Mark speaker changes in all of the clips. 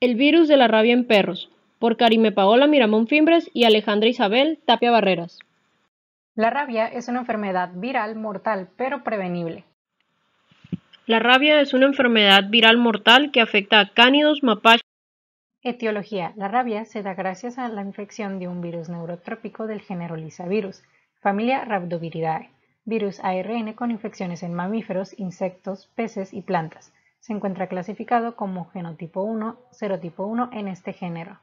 Speaker 1: El virus de la rabia en perros, por Karime Paola Miramón Fimbres y Alejandra Isabel Tapia Barreras.
Speaker 2: La rabia es una enfermedad viral mortal, pero prevenible.
Speaker 1: La rabia es una enfermedad viral mortal que afecta a cánidos, mapaches.
Speaker 2: Etiología. La rabia se da gracias a la infección de un virus neurotrópico del género Lysavirus, familia Rhabdoviridae, virus ARN con infecciones en mamíferos, insectos, peces y plantas se encuentra clasificado como genotipo 1, serotipo 1 en este género.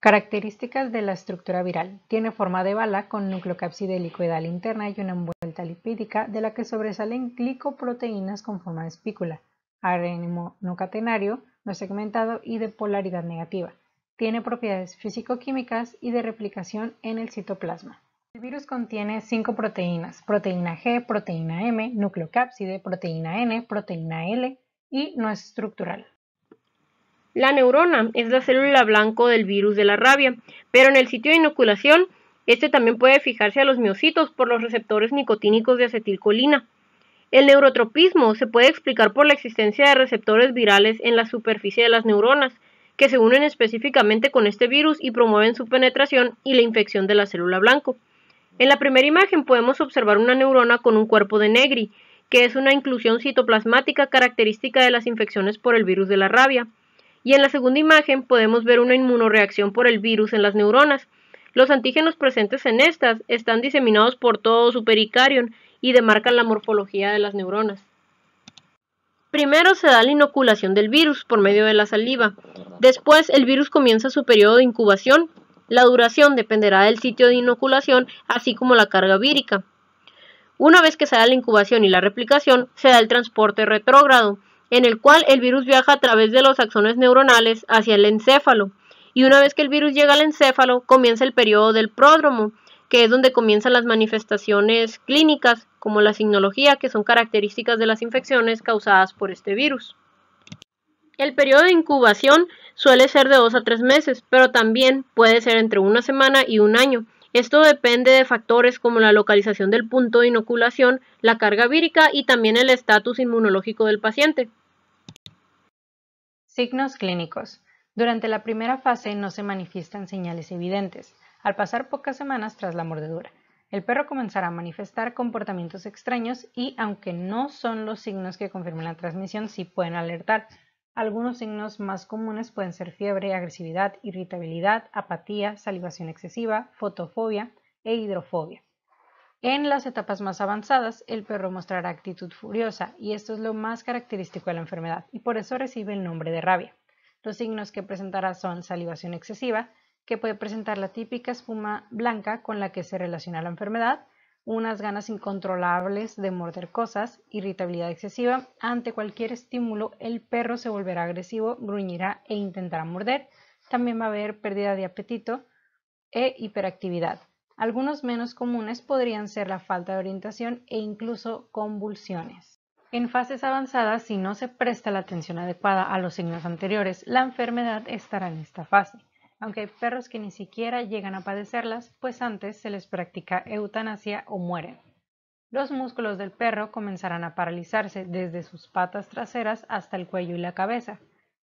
Speaker 2: Características de la estructura viral. Tiene forma de bala con nucleocápside helicoidal interna y una envuelta lipídica de la que sobresalen glicoproteínas con forma de espícula, ARN no catenario, no segmentado y de polaridad negativa. Tiene propiedades físico-químicas y de replicación en el citoplasma. El virus contiene cinco proteínas, proteína G, proteína M, nucleocápside, proteína N, proteína L y no es estructural.
Speaker 1: La neurona es la célula blanco del virus de la rabia, pero en el sitio de inoculación, este también puede fijarse a los miocitos por los receptores nicotínicos de acetilcolina. El neurotropismo se puede explicar por la existencia de receptores virales en la superficie de las neuronas, que se unen específicamente con este virus y promueven su penetración y la infección de la célula blanco. En la primera imagen podemos observar una neurona con un cuerpo de Negri, que es una inclusión citoplasmática característica de las infecciones por el virus de la rabia. Y en la segunda imagen podemos ver una inmunoreacción por el virus en las neuronas. Los antígenos presentes en estas están diseminados por todo su pericarion y demarcan la morfología de las neuronas. Primero se da la inoculación del virus por medio de la saliva. Después el virus comienza su periodo de incubación la duración dependerá del sitio de inoculación, así como la carga vírica. Una vez que se da la incubación y la replicación, se da el transporte retrógrado, en el cual el virus viaja a través de los axones neuronales hacia el encéfalo. Y una vez que el virus llega al encéfalo, comienza el periodo del pródromo, que es donde comienzan las manifestaciones clínicas, como la signología, que son características de las infecciones causadas por este virus. El periodo de incubación suele ser de 2 a 3 meses, pero también puede ser entre una semana y un año. Esto depende de factores como la localización del punto de inoculación, la carga vírica y también el estatus inmunológico del paciente.
Speaker 2: Signos clínicos. Durante la primera fase no se manifiestan señales evidentes. Al pasar pocas semanas tras la mordedura, el perro comenzará a manifestar comportamientos extraños y, aunque no son los signos que confirman la transmisión, sí pueden alertar. Algunos signos más comunes pueden ser fiebre, agresividad, irritabilidad, apatía, salivación excesiva, fotofobia e hidrofobia. En las etapas más avanzadas, el perro mostrará actitud furiosa y esto es lo más característico de la enfermedad y por eso recibe el nombre de rabia. Los signos que presentará son salivación excesiva, que puede presentar la típica espuma blanca con la que se relaciona la enfermedad, unas ganas incontrolables de morder cosas, irritabilidad excesiva, ante cualquier estímulo el perro se volverá agresivo, gruñirá e intentará morder. También va a haber pérdida de apetito e hiperactividad. Algunos menos comunes podrían ser la falta de orientación e incluso convulsiones. En fases avanzadas, si no se presta la atención adecuada a los signos anteriores, la enfermedad estará en esta fase aunque hay perros que ni siquiera llegan a padecerlas, pues antes se les practica eutanasia o mueren. Los músculos del perro comenzarán a paralizarse desde sus patas traseras hasta el cuello y la cabeza.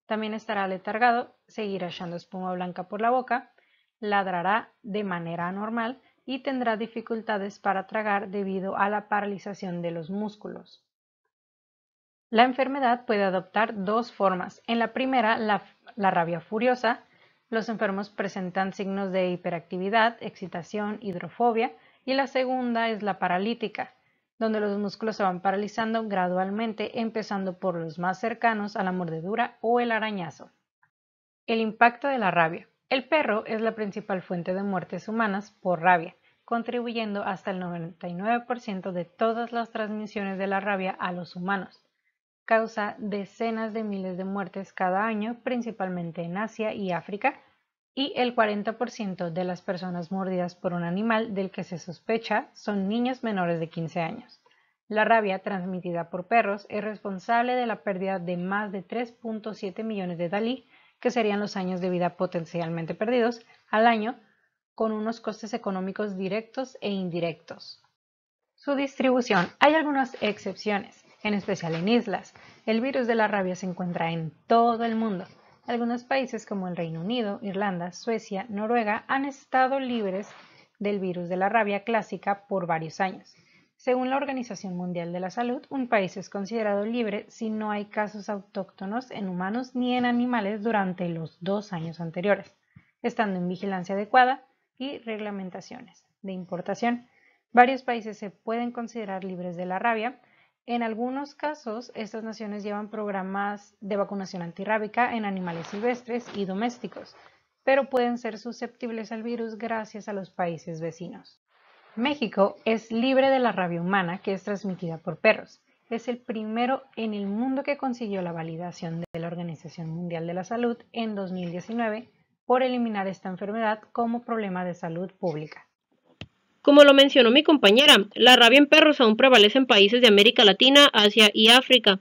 Speaker 2: También estará letargado, seguirá echando espuma blanca por la boca, ladrará de manera anormal y tendrá dificultades para tragar debido a la paralización de los músculos. La enfermedad puede adoptar dos formas. En la primera, la, la rabia furiosa, los enfermos presentan signos de hiperactividad, excitación, hidrofobia y la segunda es la paralítica, donde los músculos se van paralizando gradualmente empezando por los más cercanos a la mordedura o el arañazo. El impacto de la rabia. El perro es la principal fuente de muertes humanas por rabia, contribuyendo hasta el 99% de todas las transmisiones de la rabia a los humanos causa decenas de miles de muertes cada año, principalmente en Asia y África, y el 40% de las personas mordidas por un animal del que se sospecha son niños menores de 15 años. La rabia transmitida por perros es responsable de la pérdida de más de 3.7 millones de dalí, que serían los años de vida potencialmente perdidos, al año, con unos costes económicos directos e indirectos su distribución. Hay algunas excepciones, en especial en islas. El virus de la rabia se encuentra en todo el mundo. Algunos países como el Reino Unido, Irlanda, Suecia, Noruega han estado libres del virus de la rabia clásica por varios años. Según la Organización Mundial de la Salud, un país es considerado libre si no hay casos autóctonos en humanos ni en animales durante los dos años anteriores, estando en vigilancia adecuada y reglamentaciones de importación. Varios países se pueden considerar libres de la rabia. En algunos casos, estas naciones llevan programas de vacunación antirrábica en animales silvestres y domésticos, pero pueden ser susceptibles al virus gracias a los países vecinos. México es libre de la rabia humana que es transmitida por perros. Es el primero en el mundo que consiguió la validación de la Organización Mundial de la Salud en 2019 por eliminar esta enfermedad como problema de salud
Speaker 1: pública. Como lo mencionó mi compañera, la rabia en perros aún prevalece en países de América Latina, Asia y África.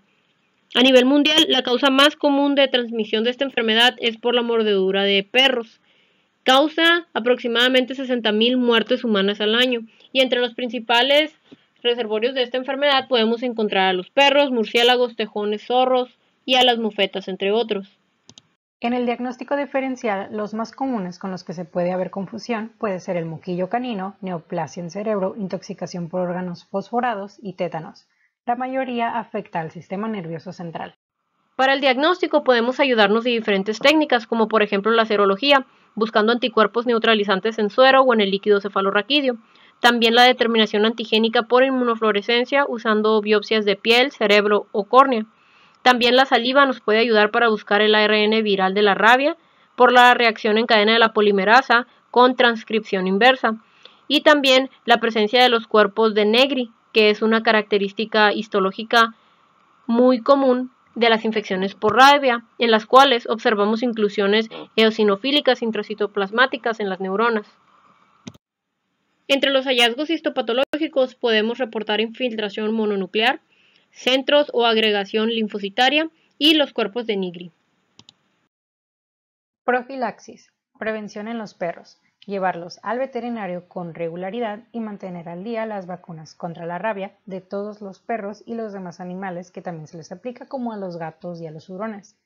Speaker 1: A nivel mundial, la causa más común de transmisión de esta enfermedad es por la mordedura de perros. Causa aproximadamente 60.000 muertes humanas al año y entre los principales reservorios de esta enfermedad podemos encontrar a los perros, murciélagos, tejones, zorros y a las mufetas, entre otros.
Speaker 2: En el diagnóstico diferencial, los más comunes con los que se puede haber confusión puede ser el moquillo canino, neoplasia en cerebro, intoxicación por órganos fosforados y tétanos. La
Speaker 1: mayoría afecta al sistema nervioso central. Para el diagnóstico podemos ayudarnos de diferentes técnicas, como por ejemplo la serología, buscando anticuerpos neutralizantes en suero o en el líquido cefalorraquídeo. También la determinación antigénica por inmunofluorescencia usando biopsias de piel, cerebro o córnea. También la saliva nos puede ayudar para buscar el ARN viral de la rabia por la reacción en cadena de la polimerasa con transcripción inversa y también la presencia de los cuerpos de Negri, que es una característica histológica muy común de las infecciones por rabia, en las cuales observamos inclusiones eosinofílicas intracitoplasmáticas en las neuronas. Entre los hallazgos histopatológicos podemos reportar infiltración mononuclear, centros o agregación linfocitaria y los cuerpos de Nigri. Profilaxis. Prevención en los perros. Llevarlos al
Speaker 2: veterinario con regularidad y mantener al día las vacunas contra la rabia de todos los perros y los demás animales que también se les aplica como a los gatos y a los hurones.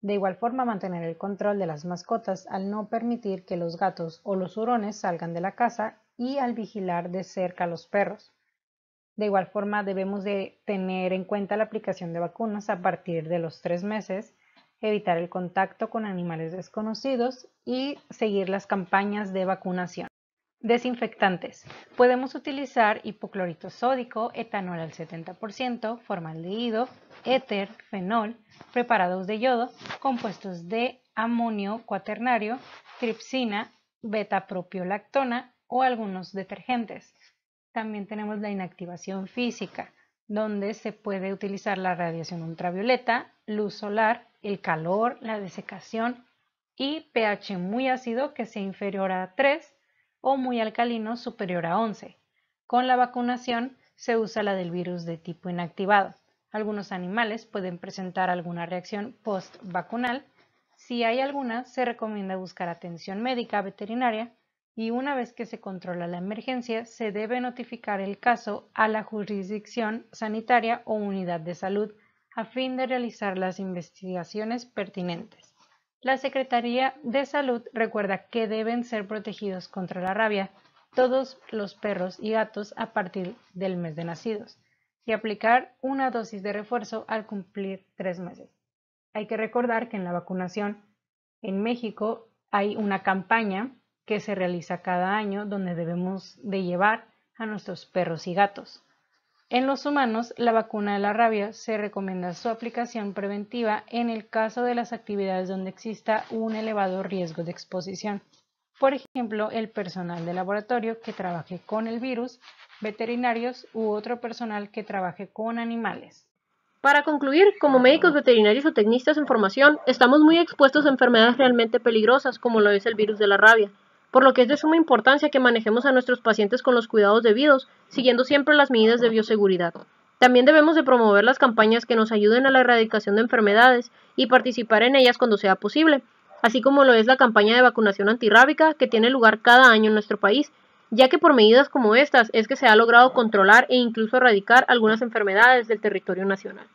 Speaker 2: De igual forma, mantener el control de las mascotas al no permitir que los gatos o los hurones salgan de la casa y al vigilar de cerca a los perros. De igual forma, debemos de tener en cuenta la aplicación de vacunas a partir de los tres meses, evitar el contacto con animales desconocidos y seguir las campañas de vacunación. Desinfectantes. Podemos utilizar hipoclorito sódico, etanol al 70%, formaldehído, éter, fenol, preparados de yodo, compuestos de amonio cuaternario, tripsina, beta-propiolactona o algunos detergentes. También tenemos la inactivación física, donde se puede utilizar la radiación ultravioleta, luz solar, el calor, la desecación y pH muy ácido que sea inferior a 3 o muy alcalino superior a 11. Con la vacunación se usa la del virus de tipo inactivado. Algunos animales pueden presentar alguna reacción post-vacunal. Si hay alguna, se recomienda buscar atención médica veterinaria y una vez que se controla la emergencia, se debe notificar el caso a la jurisdicción sanitaria o unidad de salud a fin de realizar las investigaciones pertinentes. La Secretaría de Salud recuerda que deben ser protegidos contra la rabia todos los perros y gatos a partir del mes de nacidos y aplicar una dosis de refuerzo al cumplir tres meses. Hay que recordar que en la vacunación en México hay una campaña que se realiza cada año donde debemos de llevar a nuestros perros y gatos. En los humanos, la vacuna de la rabia se recomienda su aplicación preventiva en el caso de las actividades donde exista un elevado riesgo de exposición. Por ejemplo, el personal de laboratorio que trabaje con el virus, veterinarios u otro personal que trabaje con
Speaker 1: animales. Para concluir, como médicos veterinarios o tecnistas en formación, estamos muy expuestos a enfermedades realmente peligrosas como lo es el virus de la rabia, por lo que es de suma importancia que manejemos a nuestros pacientes con los cuidados debidos, siguiendo siempre las medidas de bioseguridad. También debemos de promover las campañas que nos ayuden a la erradicación de enfermedades y participar en ellas cuando sea posible, así como lo es la campaña de vacunación antirrábica que tiene lugar cada año en nuestro país, ya que por medidas como estas es que se ha logrado controlar e incluso erradicar algunas enfermedades del territorio nacional.